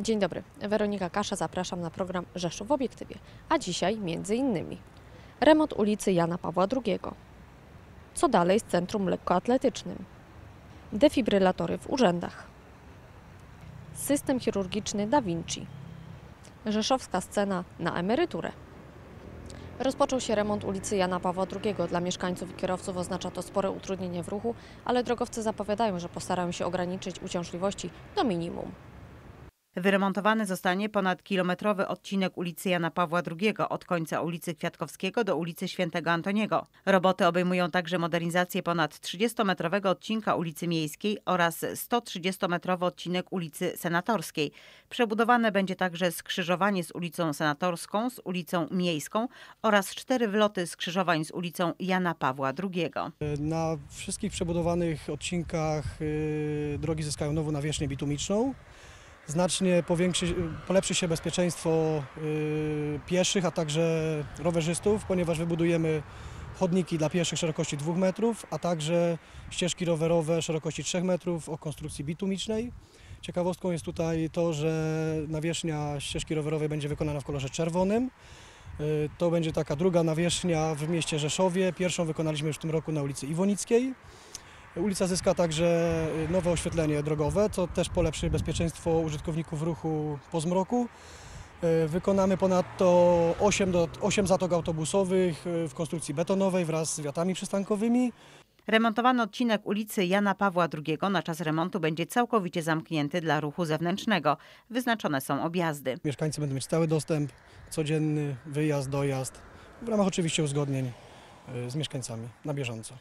Dzień dobry, Weronika Kasza, zapraszam na program Rzeszów w Obiektywie, a dzisiaj między innymi remont ulicy Jana Pawła II, co dalej z Centrum Lekkoatletycznym, defibrylatory w urzędach, system chirurgiczny Da Vinci, rzeszowska scena na emeryturę. Rozpoczął się remont ulicy Jana Pawła II. Dla mieszkańców i kierowców oznacza to spore utrudnienie w ruchu, ale drogowcy zapowiadają, że postarają się ograniczyć uciążliwości do minimum. Wyremontowany zostanie ponad kilometrowy odcinek ulicy Jana Pawła II od końca ulicy Kwiatkowskiego do ulicy Świętego Antoniego. Roboty obejmują także modernizację ponad 30-metrowego odcinka ulicy Miejskiej oraz 130-metrowy odcinek ulicy Senatorskiej. Przebudowane będzie także skrzyżowanie z ulicą Senatorską, z ulicą Miejską oraz cztery wloty skrzyżowań z ulicą Jana Pawła II. Na wszystkich przebudowanych odcinkach y, drogi zyskają nową nawierzchnię bitumiczną znacznie powiększy, polepszy się bezpieczeństwo y, pieszych, a także rowerzystów, ponieważ wybudujemy chodniki dla pieszych szerokości 2 metrów, a także ścieżki rowerowe szerokości 3 metrów o konstrukcji bitumicznej. Ciekawostką jest tutaj to, że nawierzchnia ścieżki rowerowej będzie wykonana w kolorze czerwonym. Y, to będzie taka druga nawierzchnia w mieście Rzeszowie. Pierwszą wykonaliśmy już w tym roku na ulicy Iwonickiej. Ulica zyska także y, nowe oświetlenie drogowe, co też polepszy bezpieczeństwo użytkowników ruchu po zmroku. Y, wykonamy ponadto 8, do, 8 zatok autobusowych y, w konstrukcji betonowej wraz z wiatami przystankowymi. Remontowany odcinek ulicy Jana Pawła II na czas remontu będzie całkowicie zamknięty dla ruchu zewnętrznego. Wyznaczone są objazdy. Mieszkańcy będą mieć stały dostęp, codzienny wyjazd, dojazd, w ramach oczywiście uzgodnień z mieszkańcami na bieżąco.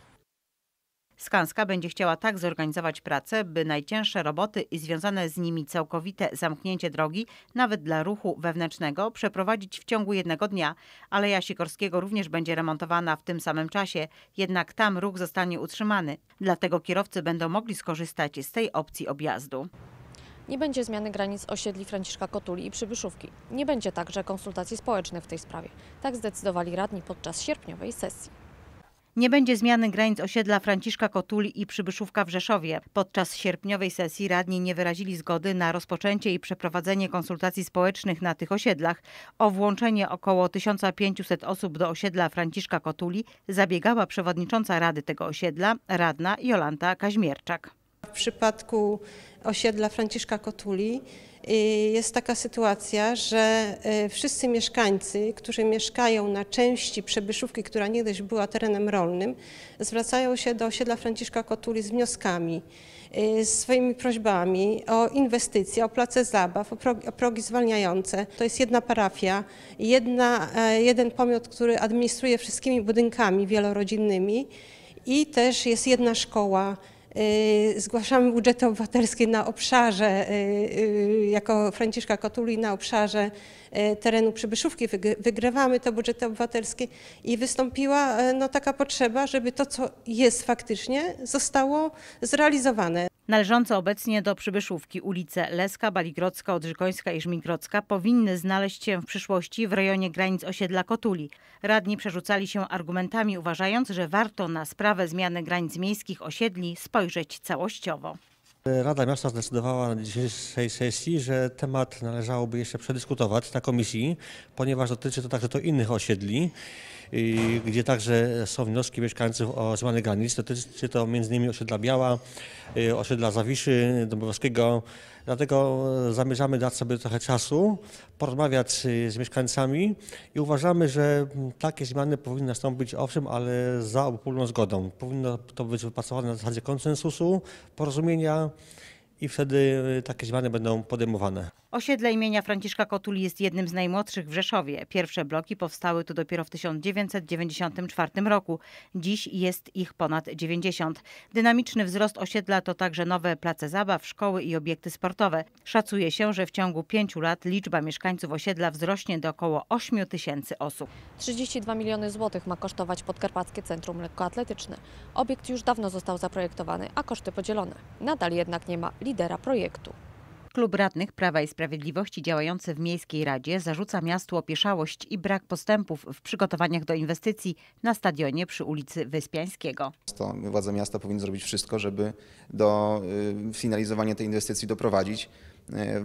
Skanska będzie chciała tak zorganizować pracę, by najcięższe roboty i związane z nimi całkowite zamknięcie drogi, nawet dla ruchu wewnętrznego, przeprowadzić w ciągu jednego dnia. Aleja Sikorskiego również będzie remontowana w tym samym czasie, jednak tam ruch zostanie utrzymany. Dlatego kierowcy będą mogli skorzystać z tej opcji objazdu. Nie będzie zmiany granic osiedli Franciszka Kotuli i Przybyszówki. Nie będzie także konsultacji społecznych w tej sprawie. Tak zdecydowali radni podczas sierpniowej sesji. Nie będzie zmiany granic osiedla Franciszka Kotuli i Przybyszówka w Rzeszowie. Podczas sierpniowej sesji radni nie wyrazili zgody na rozpoczęcie i przeprowadzenie konsultacji społecznych na tych osiedlach. O włączenie około 1500 osób do osiedla Franciszka Kotuli zabiegała przewodnicząca Rady tego osiedla, radna Jolanta Kaźmierczak. W przypadku osiedla Franciszka Kotuli jest taka sytuacja, że e, wszyscy mieszkańcy, którzy mieszkają na części Przebyszówki, która niegdyś była terenem rolnym, zwracają się do osiedla Franciszka Kotuli z wnioskami, e, z swoimi prośbami o inwestycje, o place zabaw, o progi, o progi zwalniające. To jest jedna parafia, jedna, e, jeden pomiot, który administruje wszystkimi budynkami wielorodzinnymi i też jest jedna szkoła, Y, zgłaszamy budżety obywatelskie na obszarze, y, y, jako Franciszka Kotuli na obszarze terenu Przybyszówki. Wygrywamy to budżety obywatelskie i wystąpiła no, taka potrzeba, żeby to, co jest faktycznie, zostało zrealizowane. Należące obecnie do Przybyszówki ulice Leska, Baligrodzka, Odrzykońska i Żmigrodzka powinny znaleźć się w przyszłości w rejonie granic osiedla Kotuli. Radni przerzucali się argumentami, uważając, że warto na sprawę zmiany granic miejskich osiedli spojrzeć całościowo. Rada Miasta zdecydowała na dzisiejszej sesji, że temat należałoby jeszcze przedyskutować na komisji, ponieważ dotyczy to także to innych osiedli, y, gdzie także są wnioski mieszkańców o zmiany granic. Dotyczy to m.in. osiedla Biała, y, osiedla Zawiszy, Dąbrowskiego, Dlatego e, zamierzamy dać sobie trochę czasu, porozmawiać e, z mieszkańcami i uważamy, że takie zmiany powinny nastąpić, owszem, ale za ogólną zgodą. Powinno to być wypracowane na zasadzie konsensusu, porozumienia i wtedy e, takie zmiany będą podejmowane. Osiedle imienia Franciszka Kotuli jest jednym z najmłodszych w Rzeszowie. Pierwsze bloki powstały tu dopiero w 1994 roku. Dziś jest ich ponad 90. Dynamiczny wzrost osiedla to także nowe place zabaw, szkoły i obiekty sportowe. Szacuje się, że w ciągu pięciu lat liczba mieszkańców osiedla wzrośnie do około 8 tysięcy osób. 32 miliony złotych ma kosztować Podkarpackie Centrum Lekkoatletyczne. Obiekt już dawno został zaprojektowany, a koszty podzielone. Nadal jednak nie ma lidera projektu. Klub Radnych Prawa i Sprawiedliwości działający w Miejskiej Radzie zarzuca miastu opieszałość i brak postępów w przygotowaniach do inwestycji na stadionie przy ulicy Wyspiańskiego. To władze miasta powinny zrobić wszystko, żeby do y, finalizowania tej inwestycji doprowadzić.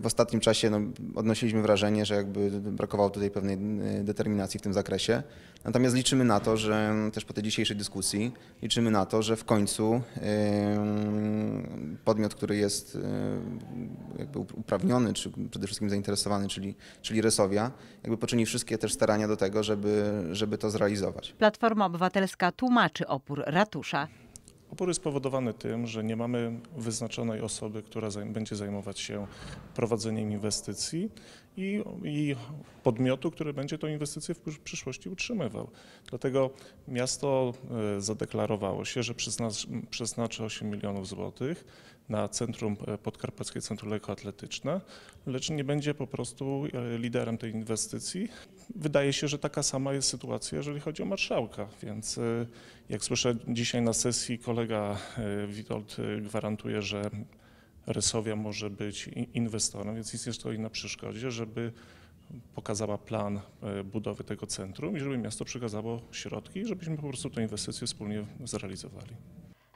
W ostatnim czasie no, odnosiliśmy wrażenie, że jakby brakowało tutaj pewnej e, determinacji w tym zakresie. Natomiast liczymy na to, że też po tej dzisiejszej dyskusji liczymy na to, że w końcu podmiot, który jest e, jakby uprawniony, czy przede wszystkim zainteresowany, czyli, czyli Resowia, jakby poczyni wszystkie też starania do tego, żeby, żeby to zrealizować. Platforma Obywatelska tłumaczy opór ratusza Opór jest spowodowany tym, że nie mamy wyznaczonej osoby, która będzie zajmować się prowadzeniem inwestycji i, i podmiotu, który będzie tą inwestycję w przyszłości utrzymywał. Dlatego miasto e, zadeklarowało się, że przeznaczy 8 milionów złotych na Centrum e, Podkarpackie Centrum Lekkoatletyczne, lecz nie będzie po prostu e, liderem tej inwestycji. Wydaje się, że taka sama jest sytuacja, jeżeli chodzi o marszałka, więc e, jak słyszę dzisiaj na sesji kolega Witold gwarantuje, że Rysowia może być inwestorem, więc jest nie stoi na przeszkodzie, żeby pokazała plan budowy tego centrum i żeby miasto przekazało środki, żebyśmy po prostu tę inwestycję wspólnie zrealizowali.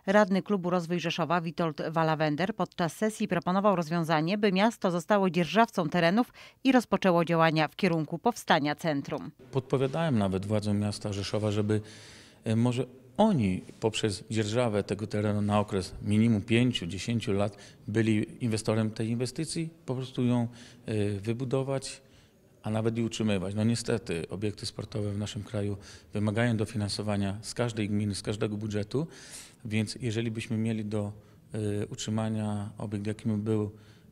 Radny klubu Rozwój Rzeszowa Witold Walawender podczas sesji proponował rozwiązanie, by miasto zostało dzierżawcą terenów i rozpoczęło działania w kierunku powstania centrum. Podpowiadałem nawet władzom miasta Rzeszowa, żeby e, może oni poprzez dzierżawę tego terenu na okres minimum 5-10 lat byli inwestorem tej inwestycji, po prostu ją e, wybudować, a nawet i utrzymywać. No niestety obiekty sportowe w naszym kraju wymagają dofinansowania z każdej gminy, z każdego budżetu. Więc jeżeli byśmy mieli do y, utrzymania obiekt, jakim był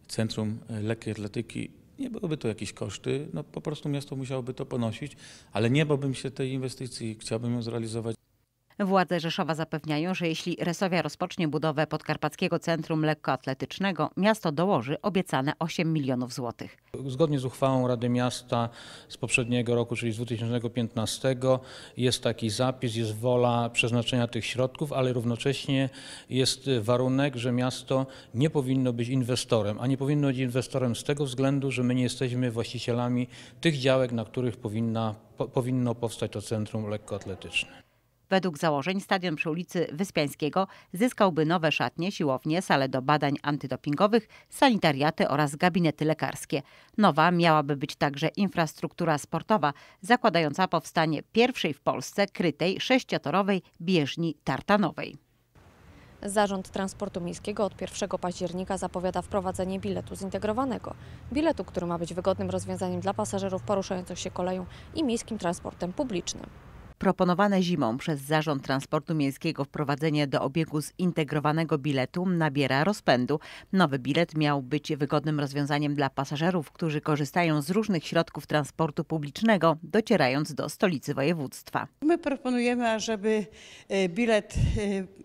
Centrum y, Lekkiej Atletyki, nie byłyby to jakieś koszty, no po prostu miasto musiałoby to ponosić, ale nie bałbym się tej inwestycji, chciałbym ją zrealizować. Władze Rzeszowa zapewniają, że jeśli Resowia rozpocznie budowę Podkarpackiego Centrum Lekkoatletycznego, miasto dołoży obiecane 8 milionów złotych. Zgodnie z uchwałą Rady Miasta z poprzedniego roku, czyli z 2015, jest taki zapis, jest wola przeznaczenia tych środków, ale równocześnie jest warunek, że miasto nie powinno być inwestorem, a nie powinno być inwestorem z tego względu, że my nie jesteśmy właścicielami tych działek, na których powinna, po, powinno powstać to centrum lekkoatletyczne. Według założeń stadion przy ulicy Wyspiańskiego zyskałby nowe szatnie, siłownie, sale do badań antydopingowych, sanitariaty oraz gabinety lekarskie. Nowa miałaby być także infrastruktura sportowa, zakładająca powstanie pierwszej w Polsce krytej sześciotorowej bieżni tartanowej. Zarząd Transportu Miejskiego od 1 października zapowiada wprowadzenie biletu zintegrowanego. Biletu, który ma być wygodnym rozwiązaniem dla pasażerów poruszających się koleją i miejskim transportem publicznym. Proponowane zimą przez Zarząd Transportu Miejskiego wprowadzenie do obiegu zintegrowanego biletu nabiera rozpędu. Nowy bilet miał być wygodnym rozwiązaniem dla pasażerów, którzy korzystają z różnych środków transportu publicznego, docierając do stolicy województwa. My proponujemy, ażeby e, bilet e,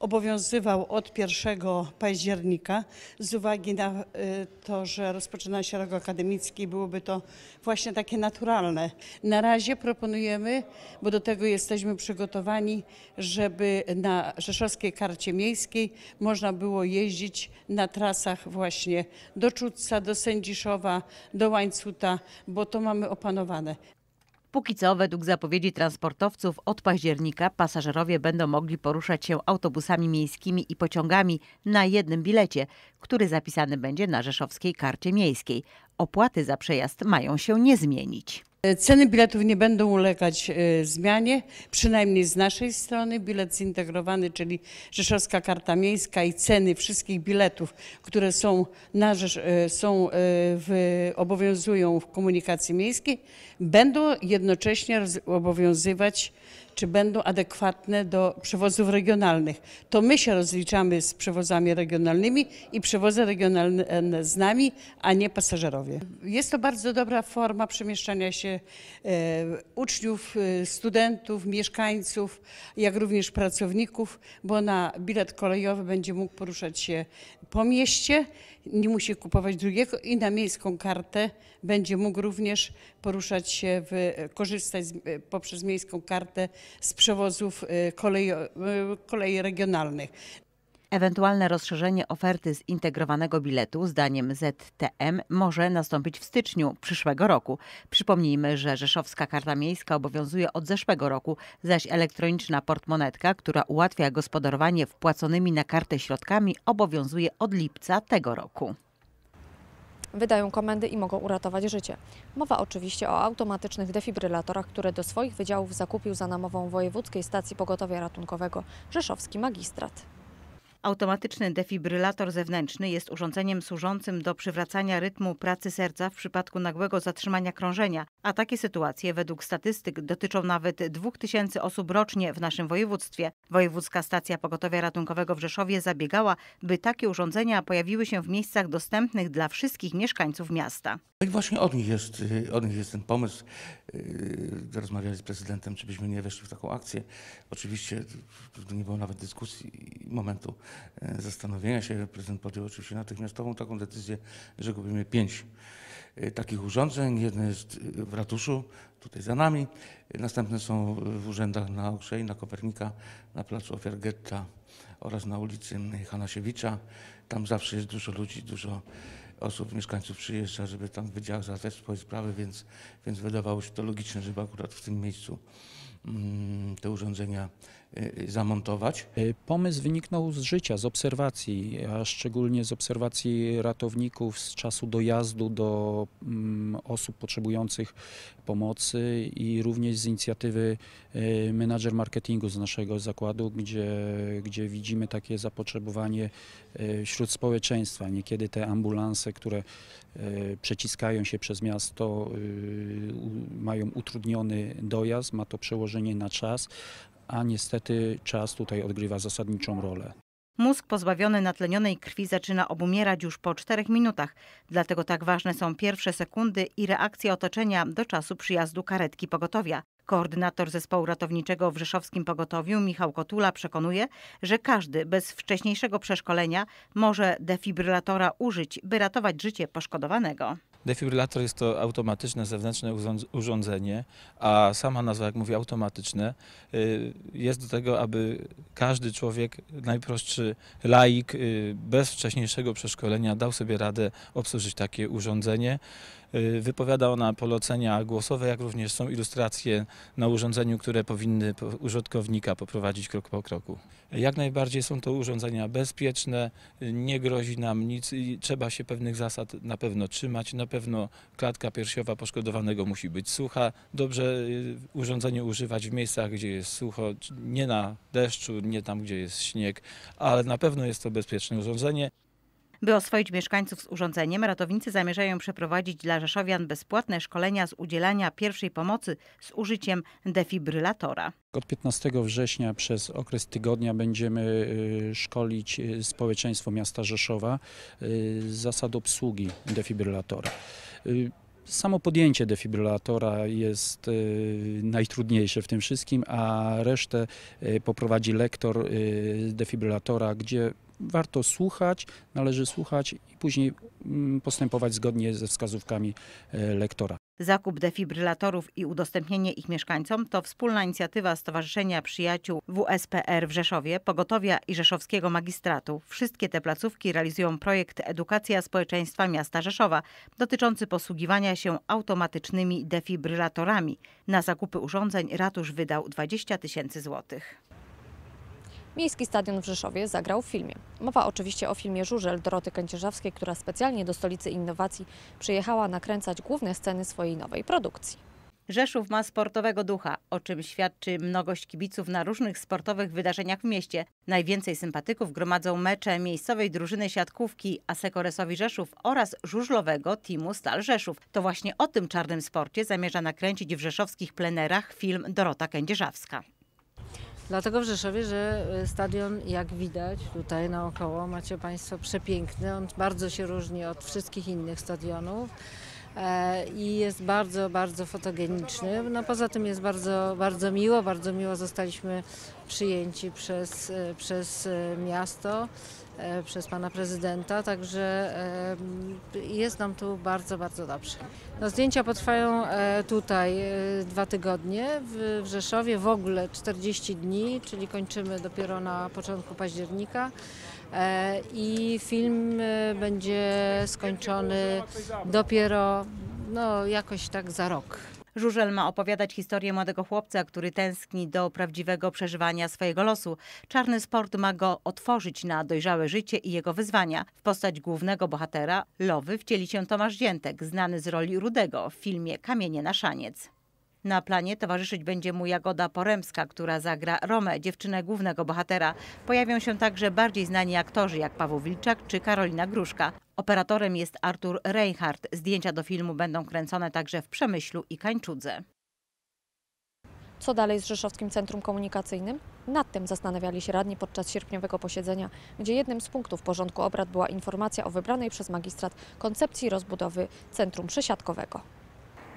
obowiązywał od 1 października z uwagi na y, to, że rozpoczyna się rok akademicki byłoby to właśnie takie naturalne. Na razie proponujemy, bo do tego jesteśmy przygotowani, żeby na rzeszowskiej karcie miejskiej można było jeździć na trasach właśnie do Czudca, do Sędziszowa, do Łańcuta, bo to mamy opanowane. Póki co, według zapowiedzi transportowców, od października pasażerowie będą mogli poruszać się autobusami miejskimi i pociągami na jednym bilecie, który zapisany będzie na rzeszowskiej karcie miejskiej. Opłaty za przejazd mają się nie zmienić. E, ceny biletów nie będą ulegać e, zmianie, przynajmniej z naszej strony. Bilet zintegrowany, czyli Rzeszowska Karta Miejska i ceny wszystkich biletów, które są, na, e, są w, obowiązują w komunikacji miejskiej, będą jednocześnie obowiązywać czy będą adekwatne do przewozów regionalnych. To my się rozliczamy z przewozami regionalnymi i przewozy regionalne z nami, a nie pasażerowie. Jest to bardzo dobra forma przemieszczania się e, uczniów, e, studentów, mieszkańców, jak również pracowników, bo na bilet kolejowy będzie mógł poruszać się po mieście, nie musi kupować drugiego i na miejską kartę będzie mógł również poruszać się, w, korzystać z, e, poprzez miejską kartę z przewozów y, kolei, y, kolei regionalnych. Ewentualne rozszerzenie oferty zintegrowanego biletu, zdaniem ZTM, może nastąpić w styczniu przyszłego roku. Przypomnijmy, że Rzeszowska Karta Miejska obowiązuje od zeszłego roku, zaś elektroniczna portmonetka, która ułatwia gospodarowanie wpłaconymi na kartę środkami, obowiązuje od lipca tego roku wydają komendy i mogą uratować życie. Mowa oczywiście o automatycznych defibrylatorach, które do swoich wydziałów zakupił za namową Wojewódzkiej Stacji Pogotowia Ratunkowego Rzeszowski Magistrat. Automatyczny defibrylator zewnętrzny jest urządzeniem służącym do przywracania rytmu pracy serca w przypadku nagłego zatrzymania krążenia, a takie sytuacje według statystyk dotyczą nawet 2000 osób rocznie w naszym województwie. Wojewódzka Stacja Pogotowia Ratunkowego w Rzeszowie zabiegała, by takie urządzenia pojawiły się w miejscach dostępnych dla wszystkich mieszkańców miasta. No I właśnie od nich jest, y, od nich jest ten pomysł. Y, rozmawiali z prezydentem, czy byśmy nie weszli w taką akcję. Oczywiście y, nie było nawet dyskusji momentu. E, zastanowienia się prezydent podjął oczywiście natychmiastową taką decyzję, że kupimy pięć e, takich urządzeń. Jedno jest e, w ratuszu, tutaj za nami. Następne są w urzędach na Okrzei, na Kopernika, na placu Ofiar Getta oraz na ulicy Hanasiewicza. Tam zawsze jest dużo ludzi, dużo osób, mieszkańców przyjeżdża, żeby tam w wydziałach załatwiać swoje sprawy, więc, więc wydawało się to logiczne, żeby akurat w tym miejscu mm, te urządzenia Y, y, zamontować? Y, pomysł wyniknął z życia, z obserwacji, a szczególnie z obserwacji ratowników z czasu dojazdu do mm, osób potrzebujących pomocy i również z inicjatywy menadżer marketingu z naszego zakładu, gdzie, gdzie widzimy takie zapotrzebowanie wśród społeczeństwa. Niekiedy te ambulanse, które przeciskają się przez miasto, mają utrudniony dojazd, ma to przełożenie na czas, a niestety czas tutaj odgrywa zasadniczą rolę. Mózg pozbawiony natlenionej krwi zaczyna obumierać już po czterech minutach, dlatego tak ważne są pierwsze sekundy i reakcja otoczenia do czasu przyjazdu karetki pogotowia. Koordynator zespołu ratowniczego w Rzeszowskim Pogotowiu Michał Kotula przekonuje, że każdy bez wcześniejszego przeszkolenia może defibrylatora użyć, by ratować życie poszkodowanego. Defibrylator jest to automatyczne zewnętrzne urządzenie, a sama nazwa, jak mówię, automatyczne, y, jest do tego, aby każdy człowiek, najprostszy laik, y, bez wcześniejszego przeszkolenia dał sobie radę obsłużyć takie urządzenie. Y, wypowiada ona polecenia głosowe, jak również są ilustracje na urządzeniu, które powinny użytkownika poprowadzić krok po kroku. Jak najbardziej są to urządzenia bezpieczne, y, nie grozi nam nic i trzeba się pewnych zasad na pewno trzymać. Na pewno klatka piersiowa poszkodowanego musi być sucha. Dobrze y, urządzenie używać w miejscach, gdzie jest sucho, nie na deszczu, nie tam, gdzie jest śnieg, ale na pewno jest to bezpieczne urządzenie. By oswoić mieszkańców z urządzeniem, ratownicy zamierzają przeprowadzić dla Rzeszowian bezpłatne szkolenia z udzielania pierwszej pomocy z użyciem defibrylatora. Od 15 września przez okres tygodnia będziemy y, szkolić y, społeczeństwo miasta Rzeszowa y, z zasad obsługi defibrylatora. Samo podjęcie defibrylatora jest najtrudniejsze w tym wszystkim, a resztę poprowadzi lektor defibrylatora, gdzie warto słuchać, należy słuchać i później mm, postępować zgodnie ze wskazówkami e, lektora. Zakup defibrylatorów i udostępnienie ich mieszkańcom to wspólna inicjatywa Stowarzyszenia Przyjaciół WSPR w Rzeszowie, Pogotowia i Rzeszowskiego Magistratu. Wszystkie te placówki realizują projekt Edukacja Społeczeństwa Miasta Rzeszowa dotyczący posługiwania się automatycznymi defibrylatorami. Na zakupy urządzeń ratusz wydał 20 tysięcy złotych. Miejski Stadion w Rzeszowie zagrał w filmie. Mowa oczywiście o filmie Żurzel Doroty Kędzierzawskiej, która specjalnie do stolicy innowacji przyjechała nakręcać główne sceny swojej nowej produkcji. Rzeszów ma sportowego ducha, o czym świadczy mnogość kibiców na różnych sportowych wydarzeniach w mieście. Najwięcej sympatyków gromadzą mecze miejscowej drużyny siatkówki Asekoresowi Rzeszów oraz żużlowego teamu Stal Rzeszów. To właśnie o tym czarnym sporcie zamierza nakręcić w rzeszowskich plenerach film Dorota Kędzierzawska. Dlatego w Rzeszowie, że y, stadion, jak widać tutaj naokoło, macie Państwo przepiękny. On bardzo się różni od wszystkich innych stadionów e, i jest bardzo, bardzo fotogeniczny. No poza tym jest bardzo, bardzo miło, bardzo miło zostaliśmy przyjęci przez, y, przez y, miasto E, przez pana prezydenta, także e, jest nam tu bardzo, bardzo dobrze. No, zdjęcia potrwają e, tutaj dwa tygodnie, w Rzeszowie w ogóle 40 dni, czyli kończymy dopiero na początku października i film będzie skończony dopiero no, jakoś tak za rok. Różel ma opowiadać historię młodego chłopca, który tęskni do prawdziwego przeżywania swojego losu. Czarny sport ma go otworzyć na dojrzałe życie i jego wyzwania. W postać głównego bohatera Lowy wcieli się Tomasz Dziętek, znany z roli Rudego w filmie Kamienie na szaniec. Na planie towarzyszyć będzie mu Jagoda Poremska, która zagra Romę, dziewczynę głównego bohatera. Pojawią się także bardziej znani aktorzy jak Paweł Wilczak czy Karolina Gruszka. Operatorem jest Artur Reinhardt. Zdjęcia do filmu będą kręcone także w Przemyślu i Kańczudze. Co dalej z Rzeszowskim Centrum Komunikacyjnym? Nad tym zastanawiali się radni podczas sierpniowego posiedzenia, gdzie jednym z punktów porządku obrad była informacja o wybranej przez magistrat koncepcji rozbudowy centrum przesiadkowego.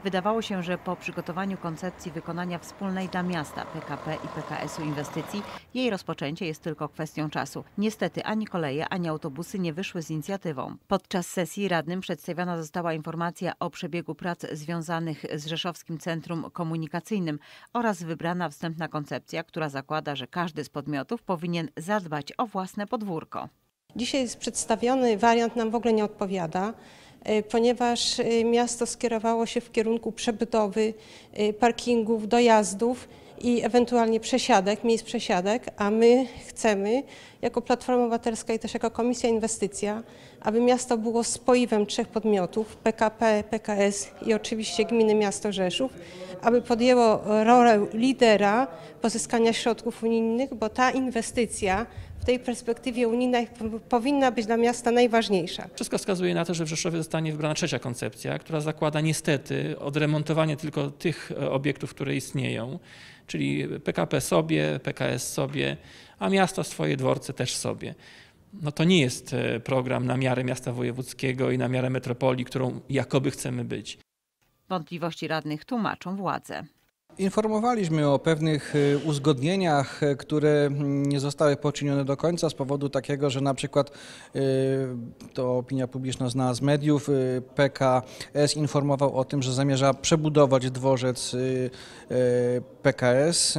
Wydawało się, że po przygotowaniu koncepcji wykonania wspólnej dla miasta PKP i PKS-u inwestycji, jej rozpoczęcie jest tylko kwestią czasu. Niestety ani koleje, ani autobusy nie wyszły z inicjatywą. Podczas sesji radnym przedstawiona została informacja o przebiegu prac związanych z Rzeszowskim Centrum Komunikacyjnym oraz wybrana wstępna koncepcja, która zakłada, że każdy z podmiotów powinien zadbać o własne podwórko. Dzisiaj przedstawiony wariant nam w ogóle nie odpowiada. Y, ponieważ y, miasto skierowało się w kierunku przebudowy y, parkingów, dojazdów i ewentualnie przesiadek, miejsc przesiadek, a my chcemy, jako Platforma Obywatelska i też jako Komisja Inwestycja, aby miasto było spoiwem trzech podmiotów PKP, PKS i oczywiście Gminy Miasto Rzeszów, aby podjęło rolę lidera pozyskania środków unijnych, bo ta inwestycja w tej perspektywie unijnej powinna być dla miasta najważniejsza. Wszystko wskazuje na to, że w Rzeszowie zostanie wybrana trzecia koncepcja, która zakłada niestety odremontowanie tylko tych e, obiektów, które istnieją, czyli PKP sobie, PKS sobie, a miasto swoje dworce też sobie. No to nie jest e, program na miarę miasta wojewódzkiego i na miarę metropolii, którą jakoby chcemy być. Wątpliwości radnych tłumaczą władze. Informowaliśmy o pewnych y, uzgodnieniach, y, które mm, nie zostały poczynione do końca z powodu takiego, że na przykład y, to opinia publiczna zna z mediów, PKS informował o tym, że zamierza przebudować dworzec PKS.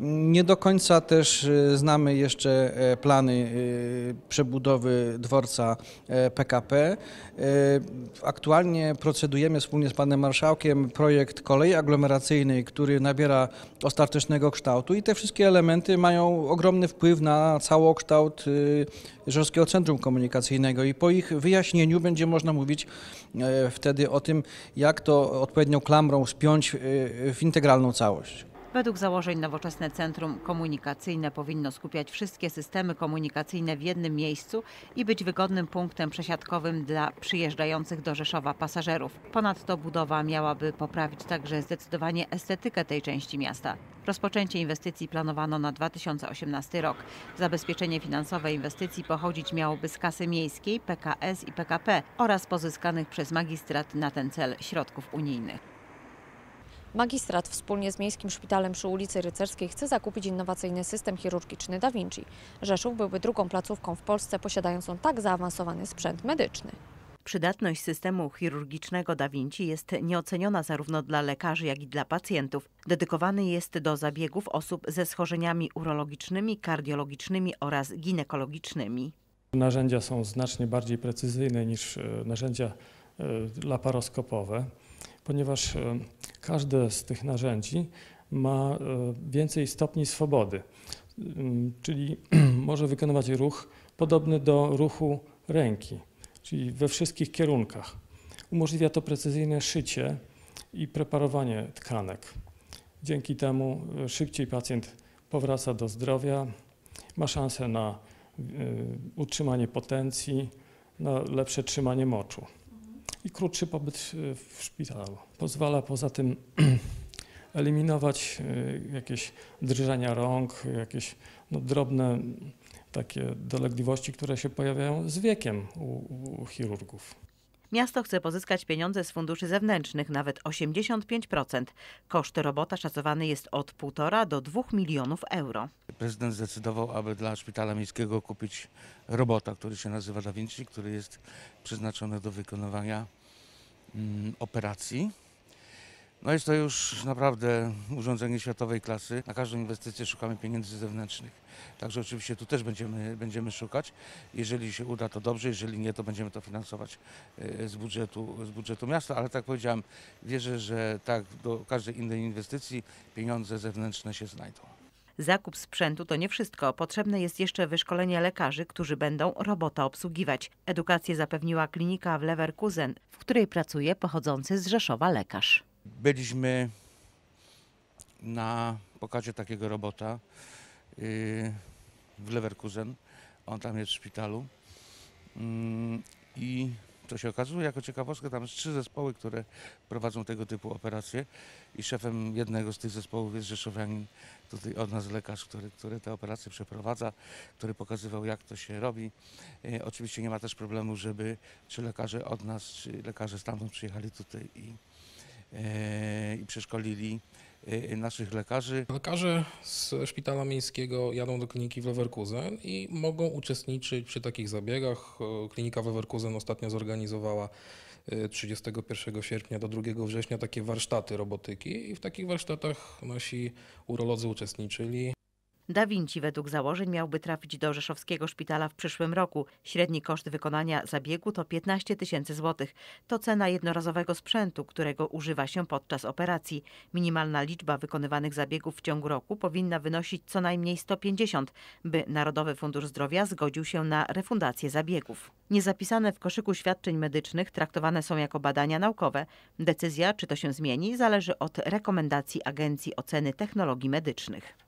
Nie do końca też y, znamy jeszcze e, plany y, przebudowy dworca PKP. E, e, aktualnie procedujemy wspólnie z panem marszałkiem projekt kolei aglomeracyjnej, który nabiera ostatecznego kształtu i te wszystkie elementy mają ogromny wpływ na całokształt y, Rzeszowskiego Centrum Komunikacyjnego i po ich wyjaśnieniu będzie można mówić wtedy o tym, jak to odpowiednią klamrą spiąć w integralną całość. Według założeń nowoczesne centrum komunikacyjne powinno skupiać wszystkie systemy komunikacyjne w jednym miejscu i być wygodnym punktem przesiadkowym dla przyjeżdżających do Rzeszowa pasażerów. Ponadto budowa miałaby poprawić także zdecydowanie estetykę tej części miasta. Rozpoczęcie inwestycji planowano na 2018 rok. Zabezpieczenie finansowe inwestycji pochodzić miałoby z kasy miejskiej, PKS i PKP oraz pozyskanych przez magistrat na ten cel środków unijnych. Magistrat wspólnie z Miejskim Szpitalem przy ulicy Rycerskiej chce zakupić innowacyjny system chirurgiczny Da Vinci. Rzeszów byłby drugą placówką w Polsce posiadającą tak zaawansowany sprzęt medyczny. Przydatność systemu chirurgicznego Da Vinci jest nieoceniona zarówno dla lekarzy, jak i dla pacjentów. Dedykowany jest do zabiegów osób ze schorzeniami urologicznymi, kardiologicznymi oraz ginekologicznymi. Narzędzia są znacznie bardziej precyzyjne niż e, narzędzia e, laparoskopowe ponieważ e, każde z tych narzędzi ma e, więcej stopni swobody, mm, czyli może wykonywać ruch podobny do ruchu ręki, czyli we wszystkich kierunkach. Umożliwia to precyzyjne szycie i preparowanie tkanek. Dzięki temu e, szybciej pacjent powraca do zdrowia, ma szansę na utrzymanie potencji, na lepsze trzymanie moczu i krótszy pobyt w szpitalu. Pozwala poza tym eliminować y, jakieś drżenia rąk, jakieś no, drobne takie dolegliwości, które się pojawiają z wiekiem u, u chirurgów. Miasto chce pozyskać pieniądze z funduszy zewnętrznych, nawet 85%. Koszt robota szacowany jest od 1,5 do 2 milionów euro. Prezydent zdecydował, aby dla Szpitala Miejskiego kupić robota, który się nazywa Da Vinci, który jest przeznaczony do wykonywania mm, operacji no jest to już naprawdę urządzenie światowej klasy. Na każdą inwestycję szukamy pieniędzy zewnętrznych. Także oczywiście tu też będziemy, będziemy szukać. Jeżeli się uda, to dobrze, jeżeli nie, to będziemy to finansować e, z budżetu, z budżetu miasta, ale tak powiedziałem, wierzę, że tak do każdej innej inwestycji pieniądze zewnętrzne się znajdą. Zakup sprzętu to nie wszystko. Potrzebne jest jeszcze wyszkolenie lekarzy, którzy będą robota obsługiwać. Edukację zapewniła klinika w Leverkusen, w której pracuje pochodzący z Rzeszowa lekarz byliśmy na pokazie takiego robota yy, w Leverkusen. On tam jest w szpitalu. Mm, I co się okazuje, jako ciekawostka, tam jest trzy zespoły, które prowadzą tego typu operacje i szefem jednego z tych zespołów jest rzeszowianin, tutaj od nas lekarz, który, który te operacje przeprowadza, który pokazywał, jak to się robi. E, oczywiście nie ma też problemu, żeby czy lekarze od nas, czy lekarze stamtąd przyjechali tutaj i E, i przeszkolili e, naszych lekarzy. Lekarze z szpitala miejskiego jadą do kliniki w Leverkusen i mogą uczestniczyć przy takich zabiegach. E, klinika w Leverkusen ostatnio zorganizowała 31 sierpnia do 2 września takie warsztaty robotyki i w takich warsztatach nasi urolodzy uczestniczyli. Da Vinci według założeń miałby trafić do Rzeszowskiego Szpitala w przyszłym roku. Średni koszt wykonania zabiegu to 15 tysięcy złotych. To cena jednorazowego sprzętu, którego używa się podczas operacji. Minimalna liczba wykonywanych zabiegów w ciągu roku powinna wynosić co najmniej 150, by Narodowy Fundusz Zdrowia zgodził się na refundację zabiegów. Niezapisane w koszyku świadczeń medycznych traktowane są jako badania naukowe. Decyzja, czy to się zmieni, zależy od rekomendacji Agencji Oceny Technologii Medycznych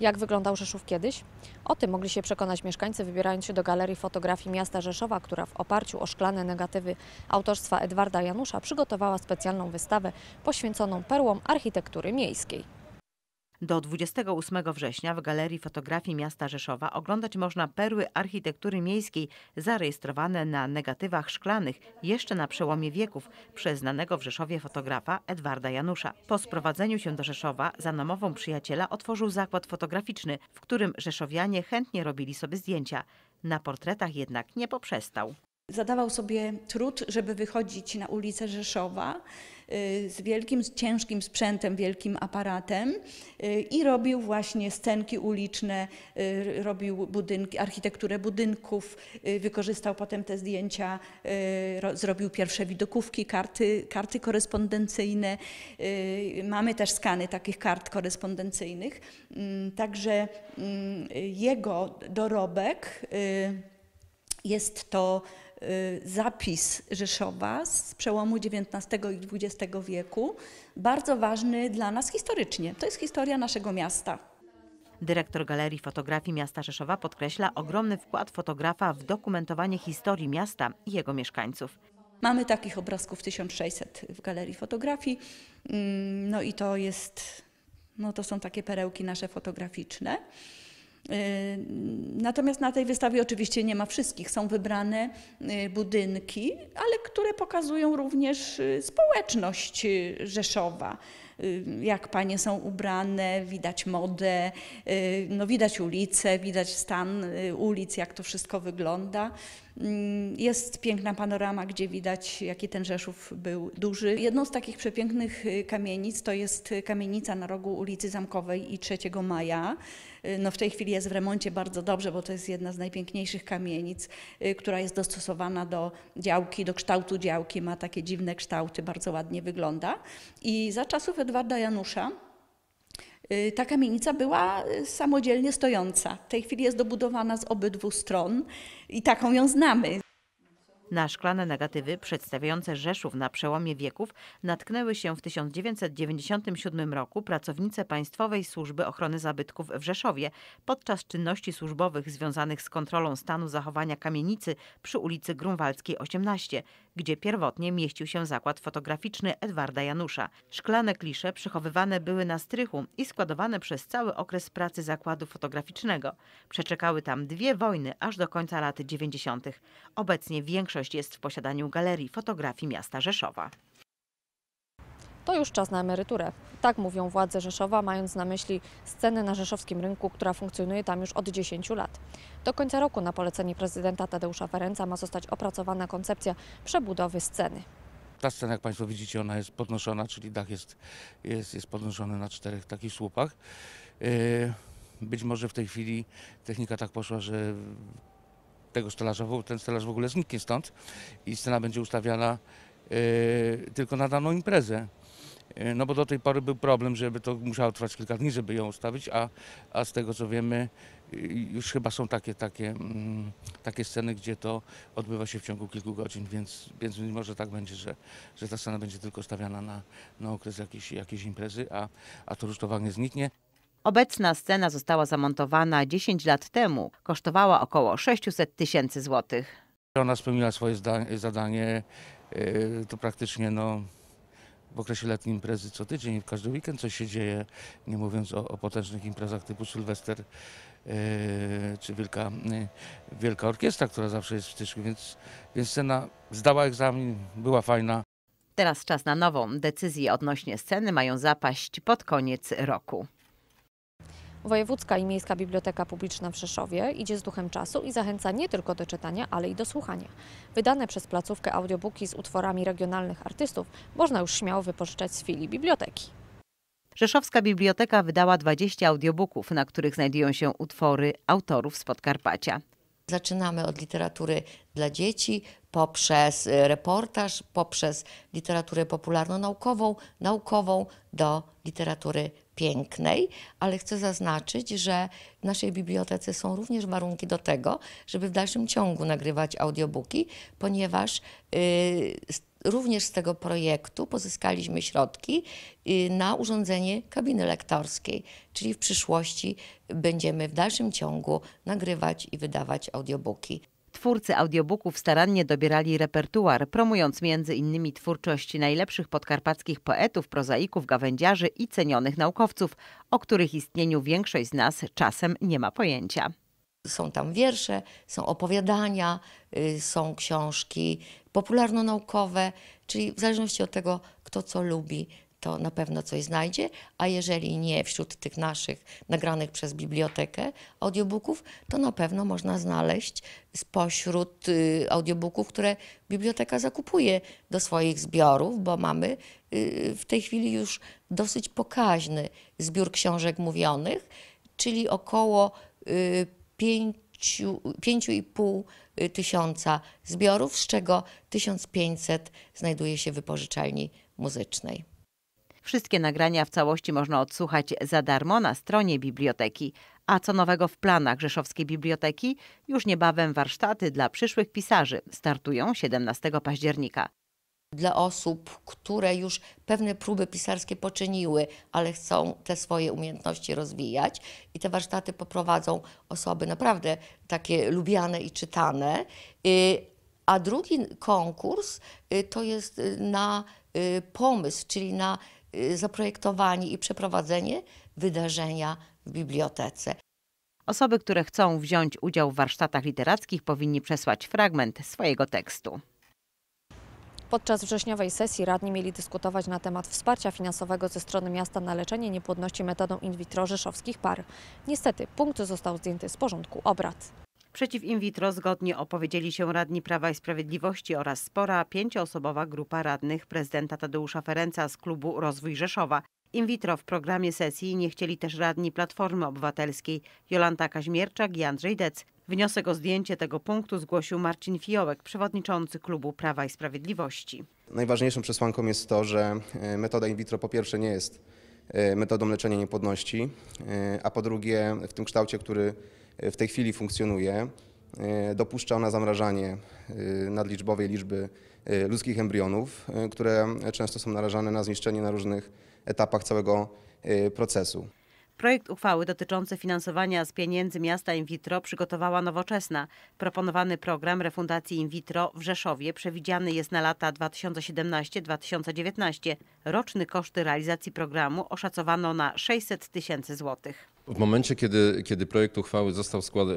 jak wyglądał Rzeszów kiedyś? O tym mogli się przekonać mieszkańcy, wybierając się do Galerii Fotografii Miasta Rzeszowa, która w oparciu o szklane negatywy autorstwa Edwarda Janusza przygotowała specjalną wystawę poświęconą perłom architektury miejskiej. Do 28 września w Galerii Fotografii Miasta Rzeszowa oglądać można perły architektury miejskiej zarejestrowane na negatywach szklanych jeszcze na przełomie wieków przez znanego w Rzeszowie fotografa Edwarda Janusza. Po sprowadzeniu się do Rzeszowa za namową przyjaciela otworzył zakład fotograficzny, w którym rzeszowianie chętnie robili sobie zdjęcia. Na portretach jednak nie poprzestał zadawał sobie trud, żeby wychodzić na ulicę Rzeszowa y, z wielkim, ciężkim sprzętem, wielkim aparatem y, i robił właśnie scenki uliczne, y, robił budynki, architekturę budynków, wykorzystał potem te zdjęcia, zrobił pierwsze widokówki, karty, karty korespondencyjne. Mamy też skany takich kart korespondencyjnych. Mm, także mm, jego dorobek jest to Y, zapis Rzeszowa z przełomu XIX i XX wieku, bardzo ważny dla nas historycznie. To jest historia naszego miasta. Dyrektor Galerii Fotografii Miasta Rzeszowa podkreśla ogromny wkład fotografa w dokumentowanie historii miasta i jego mieszkańców. Mamy takich obrazków 1600 w Galerii Fotografii, mm, no i to jest, no to są takie perełki nasze fotograficzne. Yy, natomiast na tej wystawie oczywiście nie ma wszystkich. Są wybrane yy, budynki, ale które pokazują również yy, społeczność Rzeszowa. Jak panie są ubrane, widać modę, no widać ulice, widać stan ulic, jak to wszystko wygląda. Jest piękna panorama, gdzie widać, jaki ten Rzeszów był duży. Jedną z takich przepięknych kamienic to jest kamienica na rogu ulicy Zamkowej i 3 Maja. Y, no w tej chwili jest w remoncie bardzo dobrze, bo to jest jedna z najpiękniejszych kamienic, y, która jest dostosowana do działki, do kształtu działki, ma takie dziwne kształty, bardzo ładnie wygląda. I za czasów Edwarda Janusza y, ta kamienica była samodzielnie stojąca. W tej chwili jest dobudowana z obydwu stron i taką ją znamy. Na szklane negatywy przedstawiające Rzeszów na przełomie wieków natknęły się w 1997 roku pracownice Państwowej Służby Ochrony Zabytków w Rzeszowie podczas czynności służbowych związanych z kontrolą stanu zachowania kamienicy przy ulicy Grunwaldzkiej 18, gdzie pierwotnie mieścił się zakład fotograficzny Edwarda Janusza. Szklane klisze przechowywane były na strychu i składowane przez cały okres pracy zakładu fotograficznego. Przeczekały tam dwie wojny aż do końca lat 90. Obecnie większość Większość jest w posiadaniu Galerii Fotografii Miasta Rzeszowa. To już czas na emeryturę. Tak mówią władze Rzeszowa, mając na myśli scenę na rzeszowskim rynku, która funkcjonuje tam już od 10 lat. Do końca roku na polecenie prezydenta Tadeusza Ferenca ma zostać opracowana koncepcja przebudowy sceny. Ta scena, jak Państwo widzicie, ona jest podnoszona, czyli dach jest, jest, jest podnoszony na czterech takich słupach. Y, być może w tej chwili technika tak poszła, że tego stolarza, ten stelaż w ogóle zniknie stąd i scena będzie ustawiana yy, tylko na daną imprezę. Yy, no bo do tej pory był problem, żeby to musiało trwać kilka dni, żeby ją ustawić, a, a z tego co wiemy, y, już chyba są takie, takie, mm, takie sceny, gdzie to odbywa się w ciągu kilku godzin, więc, więc może tak będzie, że, że ta scena będzie tylko stawiana na, na okres jakiejś, jakiejś imprezy, a, a to rusztowanie zniknie. Obecna scena została zamontowana 10 lat temu. Kosztowała około 600 tysięcy złotych. Ona spełniła swoje zadanie. E, to praktycznie no, w okresie letnim imprezy co tydzień, w każdy weekend coś się dzieje, nie mówiąc o, o potężnych imprezach typu Sylwester e, czy Wielka, e, Wielka Orkiestra, która zawsze jest w styczniu, więc, więc scena zdała egzamin, była fajna. Teraz czas na nową. Decyzje odnośnie sceny mają zapaść pod koniec roku. Wojewódzka i Miejska Biblioteka Publiczna w Rzeszowie idzie z duchem czasu i zachęca nie tylko do czytania, ale i do słuchania. Wydane przez placówkę audiobooki z utworami regionalnych artystów można już śmiało wypożyczać z filii biblioteki. Rzeszowska Biblioteka wydała 20 audiobooków, na których znajdują się utwory autorów z Podkarpacia. Zaczynamy od literatury dla dzieci, poprzez e, reportaż, poprzez literaturę popularno-naukową, naukową do literatury pięknej, ale chcę zaznaczyć, że w naszej bibliotece są również warunki do tego, żeby w dalszym ciągu nagrywać audiobooki, ponieważ yy, również z tego projektu pozyskaliśmy środki y, na urządzenie kabiny lektorskiej, czyli w przyszłości będziemy w dalszym ciągu nagrywać i wydawać audiobooki. Twórcy audiobooków starannie dobierali repertuar, promując m.in. twórczość najlepszych podkarpackich poetów, prozaików, gawędziarzy i cenionych naukowców, o których istnieniu większość z nas czasem nie ma pojęcia. Są tam wiersze, są opowiadania, y, są książki popularno-naukowe, czyli w zależności od tego, kto co lubi, to na pewno coś znajdzie, a jeżeli nie wśród tych naszych nagranych przez bibliotekę audiobooków, to na pewno można znaleźć spośród y, audiobooków, które biblioteka zakupuje do swoich zbiorów, bo mamy y, w tej chwili już dosyć pokaźny zbiór książek mówionych, czyli około 5,5 y, tysiąca zbiorów, z czego 1500 znajduje się w wypożyczalni muzycznej. Wszystkie nagrania w całości można odsłuchać za darmo na stronie biblioteki. A co nowego w planach Rzeszowskiej Biblioteki? Już niebawem warsztaty dla przyszłych pisarzy startują 17 października dla osób, które już pewne próby pisarskie poczyniły, ale chcą te swoje umiejętności rozwijać. I te warsztaty poprowadzą osoby naprawdę takie lubiane i czytane. Y, a drugi konkurs y, to jest y, na pomysł, czyli na Y, zaprojektowanie i przeprowadzenie wydarzenia w bibliotece. Osoby, które chcą wziąć udział w warsztatach literackich, powinni przesłać fragment swojego tekstu. Podczas wrześniowej sesji radni mieli dyskutować na temat wsparcia finansowego ze strony miasta na leczenie niepłodności metodą in vitro rzeszowskich par. Niestety punkt został zdjęty z porządku obrad. Przeciw in vitro zgodnie opowiedzieli się radni Prawa i Sprawiedliwości oraz spora pięcioosobowa grupa radnych prezydenta Tadeusza Ferenca z klubu Rozwój Rzeszowa. In vitro w programie sesji nie chcieli też radni Platformy Obywatelskiej Jolanta Kaźmierczak i Andrzej Dec. Wniosek o zdjęcie tego punktu zgłosił Marcin Fiołek, przewodniczący klubu Prawa i Sprawiedliwości. Najważniejszą przesłanką jest to, że e, metoda in vitro po pierwsze nie jest e, metodą leczenia niepłodności, e, a po drugie w tym kształcie, który w tej chwili funkcjonuje. E, dopuszcza ona zamrażanie e, nadliczbowej liczby e, ludzkich embrionów, które często są narażane na zniszczenie na różnych etapach całego procesu. Projekt uchwały dotyczący finansowania z pieniędzy miasta in vitro przygotowała Nowoczesna. Proponowany program refundacji in vitro w Rzeszowie przewidziany jest na lata 2017-2019. Roczny koszty realizacji programu oszacowano na 600 tysięcy złotych. W momencie, kiedy, kiedy projekt uchwały został skład, y,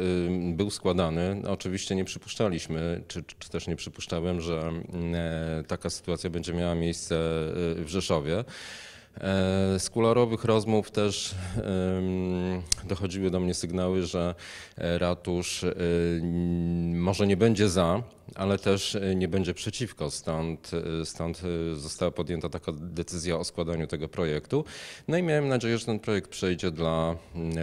był składany, no, oczywiście nie przypuszczaliśmy, czy, czy też nie przypuszczałem, że y, taka sytuacja będzie miała miejsce y, w Rzeszowie. E, z kolorowych rozmów też dochodziły do mnie sygnały, że e, ratusz e, może nie będzie za, ale też nie będzie przeciwko. Stąd, stąd została podjęta taka decyzja o składaniu tego projektu. No i miałem nadzieję, że ten projekt przejdzie dla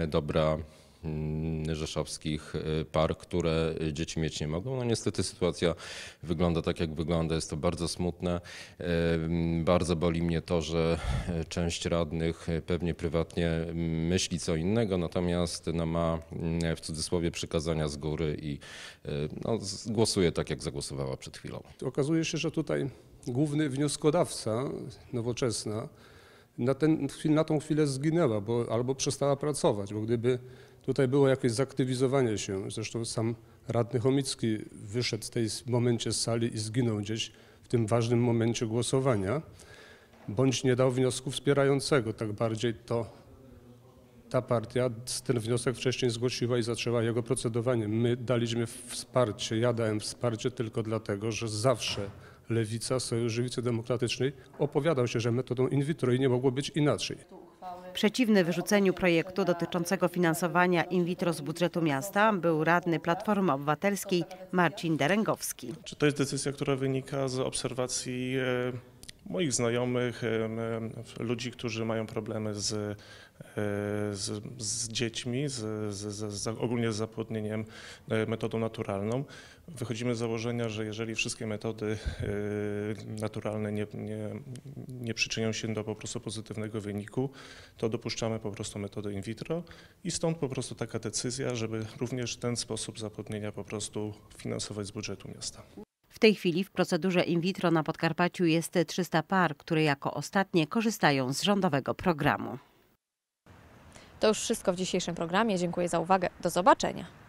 dobra Mm, rzeszowskich y, par, które dzieci mieć nie mogą. No niestety sytuacja wygląda tak, jak wygląda. Jest to bardzo smutne. Y, bardzo boli mnie to, że y, część radnych pewnie prywatnie mm, myśli co innego, natomiast no, ma mm, w cudzysłowie przykazania z góry i no, głosuje tak, jak zagłosowała przed chwilą. Okazuje się, że tutaj główny wnioskodawca nowoczesna na, ten, na tą chwilę zginęła, bo albo przestała pracować, bo gdyby Tutaj było jakieś zaktywizowanie się. Zresztą sam radny Chomicki wyszedł w tej momencie z sali i zginął gdzieś w tym ważnym momencie głosowania, bądź nie dał wniosku wspierającego. Tak bardziej to ta partia ten wniosek wcześniej zgłosiła i zaczęła jego procedowanie. My daliśmy wsparcie, ja dałem wsparcie tylko dlatego, że zawsze Lewica Sojusz Żywicy Demokratycznej opowiadał się, że metodą in vitro i nie mogło być inaczej. Przeciwny wyrzuceniu projektu dotyczącego finansowania in vitro z budżetu miasta był radny Platformy Obywatelskiej Marcin Derengowski. Czy to jest decyzja, która wynika z obserwacji e, moich znajomych, ludzi, którzy mają problemy z, e, z, z dziećmi, z, z, ogólnie z zapłodnieniem e, metodą naturalną. Wychodzimy z założenia, że jeżeli wszystkie metody e, naturalne nie, nie, nie przyczynią się do po prostu pozytywnego wyniku, to dopuszczamy po prostu metodę in vitro i stąd po prostu taka decyzja, żeby również ten sposób zapłodnienia po prostu finansować z budżetu miasta tej chwili w procedurze in vitro na Podkarpaciu jest 300 par, które jako ostatnie korzystają z rządowego programu. To już wszystko w dzisiejszym programie. Dziękuję za uwagę. Do zobaczenia.